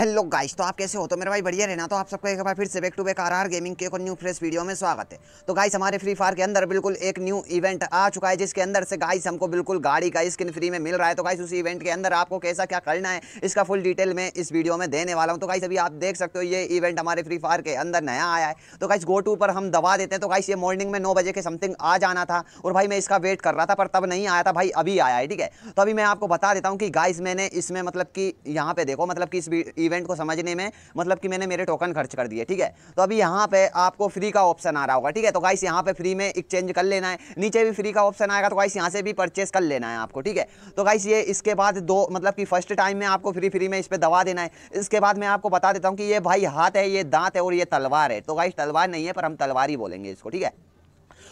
hello guys तो आप कैसे हो तो मेरे भाई बढ़िया रहना तो आप सबको एक बार फिर से back to back R gaming के एक और न्यू फ्रेश वीडियो में स्वागत है तो गाइस हमारे फ्री फायर के अंदर बिल्कुल एक न्यू इवेंट आ चुका है जिसके अंदर से गाइस हमको बिल्कुल गाड़ी का स्किन फ्री में मिल रहा है तो गाइस उस इवेंट के अंदर आपको कैसा क्या करना है इसका फुल डिटेल मैं इस वीडियो में देने वाला हूँ तो गाइस अभी आप देख सकते हो ये इवेंट हमारे फ्री फायर के अंदर नया आया है तो गाइस गो टू पर हम दबा देते हैं तो गाइस ये मॉर्निंग में नौ बजे के समथिंग आ जाना था और भाई मैं इसका वेट कर रहा था पर तब नहीं आया था भाई अभी आया है ठीक है तो अभी मैं आपको बता देता हूँ कि गाइस मैंने इसमें मतलब कि यहाँ पे देखो मतलब कि इस इवेंट को समझने में मतलब कि मैंने मेरे टोकन खर्च कर दिए ठीक है तो अभी यहाँ पे आपको फ्री का ऑप्शन आ रहा होगा ठीक है तो गाइस यहाँ पे फ्री में एक्सचेंज कर लेना है नीचे भी फ्री का ऑप्शन आएगा तो गाइस यहाँ से भी परचेस कर लेना है आपको ठीक है तो गाइस ये इसके बाद दो मतलब कि फर्स्ट टाइम में आपको फ्री फ्री में इस पर दवा देना है इसके बाद मैं आपको बता देता हूँ कि ये भाई हाथ है ये दांत है और ये तलवार है तो गाइस तलवार नहीं है पर हम तलवार ही बोलेंगे इसको ठीक है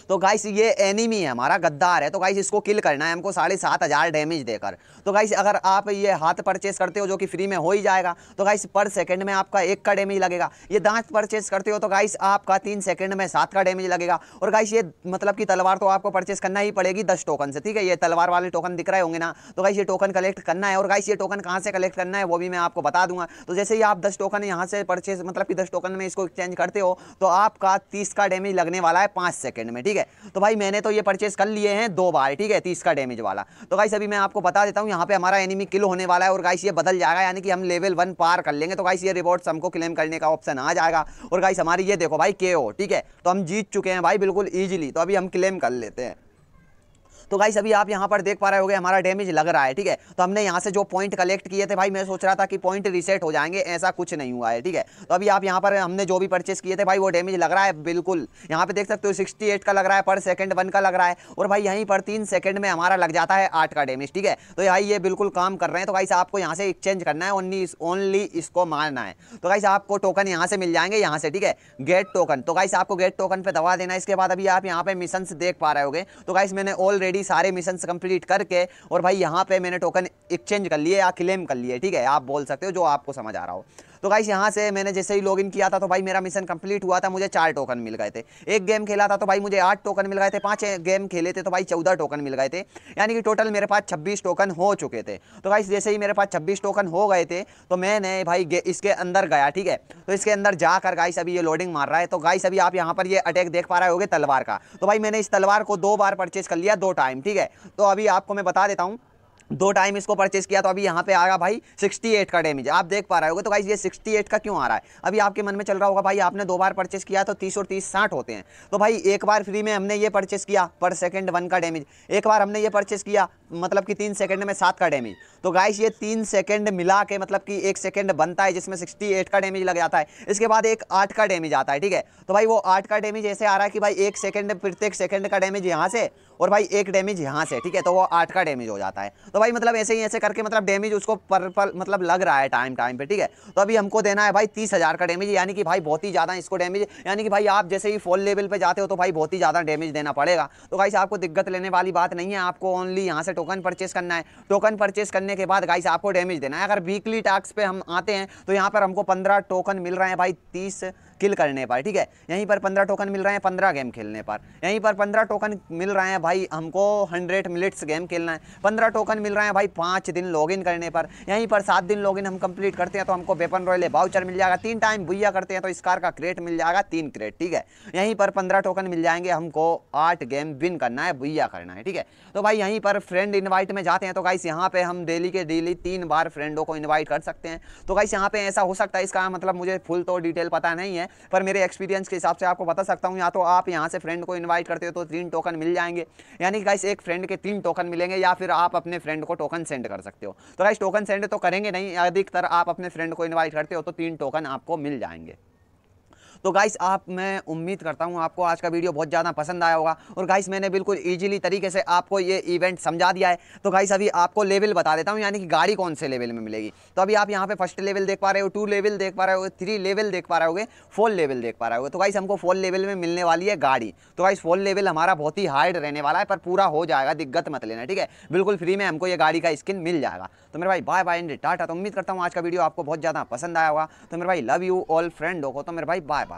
तो गाइस ये एनिमी है हमारा गद्दार है तो गाइस इसको किल करना है हमको साढ़े सात हज़ार डैमेज देकर तो गाइस अगर आप ये हाथ परचेस करते हो जो कि फ्री में हो ही जाएगा तो गाइस पर सेकंड में आपका एक का डैमेज लगेगा ये दांत परचेस करते हो तो गाइस आपका तीन सेकंड में सात का डैमेज लगेगा और गाइस ये मतलब कि तलवार तो आपको परचेस करना ही पड़ेगी दस टोकन से ठीक है ये तलवार वाले टोकन दिख रहे होंगे ना तो गाइस ये टोकन कलेक्ट करना है और गाइस ये टोकन कहाँ से कलेक्ट करना है वो भी मैं आपको बता दूंगा तो जैसे ही आप दस टोकन यहाँ से परचेस मतलब कि दस टोकन में इसको एक्सचेंज करते हो तो आपका तीस का डैमेज लगने वाला है पाँच सेकेंड में ठीक है ठीक है तो भाई मैंने तो ये परचेस कर लिए हैं दो बार ठीक है तीस का डैमेज वाला तो गाइस अभी मैं आपको बता देता हूँ यहाँ पे हमारा एनिमी किल होने वाला है और गाइस ये बदल जाएगा यानी कि हम लेवल वन पार कर लेंगे तो गाइस ये रिवॉर्ड हमको क्लेम करने का ऑप्शन आ जाएगा और गाइस हमारी ये देखो भाई के ठीक है तो हम जीत चुके हैं भाई बिल्कुल ईजिली तो अभी हम क्लेम कर लेते हैं तो गाइस अभी आप यहाँ पर देख पा रहे हो हमारा डैमेज लग रहा है ठीक है तो हमने यहाँ से जो पॉइंट कलेक्ट किए थे भाई मैं सोच रहा था कि पॉइंट रिसेट हो जाएंगे ऐसा कुछ नहीं हुआ है ठीक है तो अभी आप यहाँ पर हमने जो भी परचेस किए थे भाई वो डैमेज लग रहा है बिल्कुल यहाँ पे देख सकते हो सिक्सटी का लग रहा है पर सेकंड वन का लग रहा है और भाई यहीं पर तीन सेकेंड में हमारा लग जाता है आठ का डैमेज ठीक है तो भाई ये बिल्कुल काम कर रहे हैं तो भाई आपको यहाँ से एक्सचेंज करना है ओनली ओनली इसको मारना है तो गाइस आपको टोकन यहाँ से मिल जाएंगे यहाँ से ठीक है गेट टोकन तो गाइस आपको गेट टोकन पे दवा देना इसके बाद अभी आप यहाँ पे मिशन देख पा रहे होगे तो गाइस मैंने ऑलरेडी ऑलरेडी सारे मिशन कंप्लीट करके और भाई यहाँ पे मैंने टोकन एक्सचेंज कर लिए या क्लेम कर लिए ठीक है आप बोल सकते हो जो आपको समझ आ रहा हो तो गाइस यहाँ से मैंने जैसे ही लॉगिन किया था तो भाई मेरा मिशन कंप्लीट हुआ था मुझे चार टोकन मिल गए थे एक गेम खेला था तो भाई मुझे आठ टोकन मिल गए थे पाँच गेम खेले थे तो भाई चौदह टोकन मिल गए थे यानी कि टोटल मेरे पास छब्बीस टोकन हो चुके थे तो भाई जैसे ही मेरे पास छब्बीस टोकन हो गए थे तो मैंने भाई इसके अंदर गया ठीक है तो इसके अंदर जाकर गाई सभी ये लोडिंग मार रहा है तो गाई सभी आप यहाँ पर ये अटैक देख पा रहे हो तलवार का तो भाई मैंने इस तलवार को दो बार परचेज कर लिया दो टाइम ठीक है तो अभी आपको मैं बता देता हूँ दो टाइम इसको परचेज किया तो अभी यहाँ पे आ रहा भाई 68 का डैमेज आप देख पा रहे होगे तो भाई ये 68 का क्यों आ रहा है अभी आपके मन में चल रहा होगा भाई आपने दो बार परचेस किया तो 30 और 30 साठ होते हैं तो भाई एक बार फ्री में हमने ये परचेस किया पर सेकंड वन का डैमेज एक बार हमने ये परचेस किया मतलब कि तीन सेकंड में सात का डैमेज तो गाइस ये तीन सेकंड मिला के मतलब कि एक सेकंड बनता है जिसमें 68 का डैमेज लग जाता है इसके बाद एक आठ का डैमेज आता है ठीक है तो भाई वो आठ का डैमेज ऐसे आ रहा है कि भाई एक सेकंड प्रत्येक सेकंड का डैमेज यहाँ से और भाई एक डैमेज यहाँ से ठीक है तो वो आठ का डैमेज हो जाता है तो तो भाई मतलब ऐसे ही ऐसे करके मतलब डैमेज उसको पर पर मतलब लग रहा है टाइम टाइम पे ठीक है तो अभी हमको देना है भाई तीस हज़ार का डैमेज यानी कि भाई बहुत ही ज़्यादा इसको डैमेज यानी कि भाई आप जैसे ही फोन लेवल पर जाते हो तो भाई बहुत ही ज़्यादा डैमेज देना पड़ेगा तो गाइस आपको दिक्कत लेने वाली बात नहीं है आपको ओनली यहाँ से टोकन परचेस करना है टोकन परचेस करने के बाद गाइस आपको डैमेज देना है अगर वीकली टास्क पे हम आते हैं तो यहाँ पर हमको पंद्रह टोकन मिल रहे हैं भाई तीस किल करने पर ठीक है यहीं पर पंद्रह टोकन मिल रहे हैं पंद्रह गेम खेलने पर यहीं पर पंद्रह टोकन मिल रहे हैं भाई हमको हंड्रेड मिनट्स गेम खेलना है पंद्रह टोकन मिल रहे हैं भाई पाँच दिन लॉग करने पर यहीं पर सात दिन लॉगिन हम कंप्लीट करते हैं तो हमको बेपन रॉयल बाउचर मिल जाएगा तीन टाइम बुइया करते हैं तो इस कार का क्रेट मिल जाएगा तीन क्रेट ठीक है यहीं पर पंद्रह टोकन मिल जाएंगे हमको आठ गेम विन करना है बुइया करना है ठीक है तो भाई यहीं पर फ्रेंड इन्वाइट में जाते हैं तो गाइस यहाँ पे हम डेली के डेली तीन बार फ्रेंडों को इन्वाइट कर सकते हैं तो गाइस यहाँ पे ऐसा हो सकता है इसका मतलब मुझे फुल तो डिटेल पता नहीं है पर मेरे एक्सपीरियंस के हिसाब से आपको बता सकता हूँ या तो आप यहाँ से फ्रेंड को इन्वाइट करते हो तो तीन टोकन मिल जाएंगे यानी गाइस एक फ्रेंड के तीन टोकन मिलेंगे या फिर आप अपने फ्रेंड को टोकन सेंड कर सकते हो तो गाइस टोकन सेंड तो करेंगे नहीं अधिकतर आप अपने फ्रेंड को इन्वाइट करते हो तो तीन टोकन आपको मिल जाएंगे तो गाइस आप मैं उम्मीद करता हूँ आपको आज का वीडियो बहुत ज़्यादा पसंद आया होगा और गाइस मैंने बिल्कुल ईजिली तरीके से आपको ये इवेंट समझा दिया है तो गाइस अभी आपको लेवल बता देता हूँ यानी कि गाड़ी कौन से लेवल में मिलेगी तो अभी आप यहाँ पर फर्स्ट लेवल देख पा रहे हो टू लेवल देख पा रहे हो थ्री लेवल देख पा रहे हो फोर लेवल देख पा रहे हो तो गाइस हमको फोर लेवल में मिलने वाली है गाड़ी तो गाइस फोर लेवल हमारा बहुत ही हार्ड रहने वाला है पर पूरा हो जाएगा दिक्कत मत लेना ठीक है बिल्कुल फ्री में हमको ये गाड़ी का स्किन मिल जाएगा तो मेरे भाई बाय बाय टाटा तो उम्मीद करता हूँ आज का वीडियो आपको बहुत ज़्यादा पसंद आया होगा तो मेरे भाई लव यू ऑल फ्रेंड हो तो मेरे भाई बाय बाय